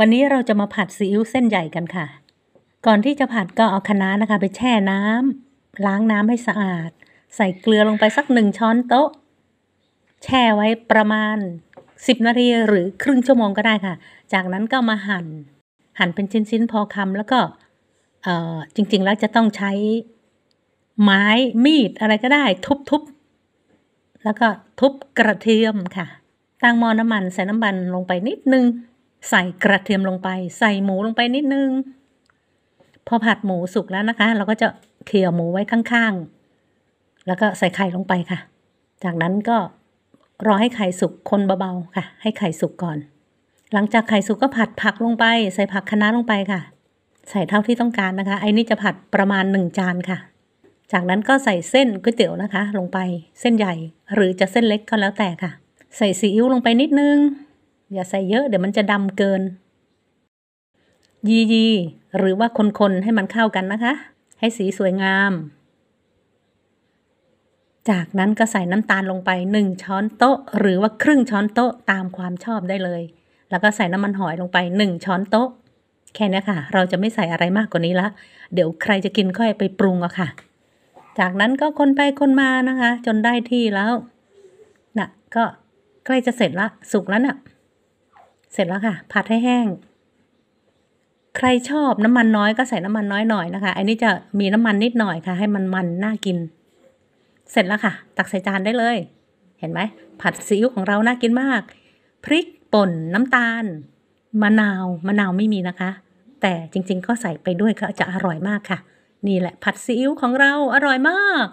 วันนี้เราจะมาผัดซีอิ๊วเส้นใหญ่กันค่ะ ก่อนที่จะผัดก็เอาคะน้านะคะ ไปแช่น้ำ ล้างน้ำให้สะอาด ใส่เกลือลงไปสักหนึ่งช้อนโต๊ะ แช่ไว้ประมาณ 10 นาทีหรือครึ่งชั่วโมงก็ได้ค่ะ จากนั้นก็มาหัน่นหั่นเป็นชิ้นๆ พอคำแล้วก็ เออจริงๆแล้วจะต้องใช้ไม้มีดอะไรก็ได้ ทุบๆ แล้วก็ทุบกระเทียมค่ะ ตั้งหม้อน้ำมันใส่น้ำมันลงไปนิดนึงใส่กระเทียมลงไป ใส่หมูลงไปนิดนึง พอผัดหมูสุกแล้วนะคะ เราก็จะเขี่ยหมูไว้ข้างๆ แล้วก็ใส่ไข่ลงไปค่ะ จากนั้นก็รอให้ไข่สุก คนเบาๆค่ะ ให้ไข่สุกก่อน หลังจากไข่สุกก็ผัดผักลงไป ใส่ผักคะน้าลงไปค่ะ ใส่เท่าที่ต้องการนะคะ ไอ้นี่จะผัดประมาณหนึ่งจานค่ะ จากนั้นก็ใส่เส้นก๋วยเตี๋ยวนะคะ ลงไป เส้นใหญ่ หรือจะเส้นเล็กก็แล้วแต่ค่ะ ใส่ซีอิ๊วลงไปนิดนึงอย่าใส่เยอะเดี๋ยวมันจะดำเกิน ยียีหรือว่าคนๆให้มันเข้ากันนะคะ ให้สีสวยงาม จากนั้นก็ใส่น้ำตาลลงไปหนึ่งช้อนโต๊ะ หรือว่าครึ่งช้อนโต๊ะตามความชอบได้เลย แล้วก็ใส่น้ำมันหอยลงไปหนึ่งช้อนโต๊ะ แค่นี้ค่ะ เราจะไม่ใส่อะไรมากกว่านี้ละ เดี๋ยวใครจะกินค่อยไปปรุงอะค่ะ จากนั้นก็คนไปคนมานะคะ จนได้ที่แล้ว น่ะก็ใกล้จะเสร็จละสุกแล้วนะ่ะเสร็จแล้วค่ะ ผัดให้แห้ง ใครชอบน้ำมันน้อยก็ใส่น้ำมันน้อยหน่อยนะคะ อันนี้จะมีน้ำมันนิดหน่อยค่ะ ให้มันมันน่ากิน เสร็จแล้วค่ะ ตักใส่จานได้เลย เห็นไหม ผัดซีอิ๊วของเราน่ากินมากพริกป่นน้ำตาล มะนาวมะนาวไม่มีนะคะ แต่จริงๆก็ใส่ไปด้วยก็จะอร่อยมากค่ะ นี่แหละ ผัดซีอิ๊วของเราอร่อยมาก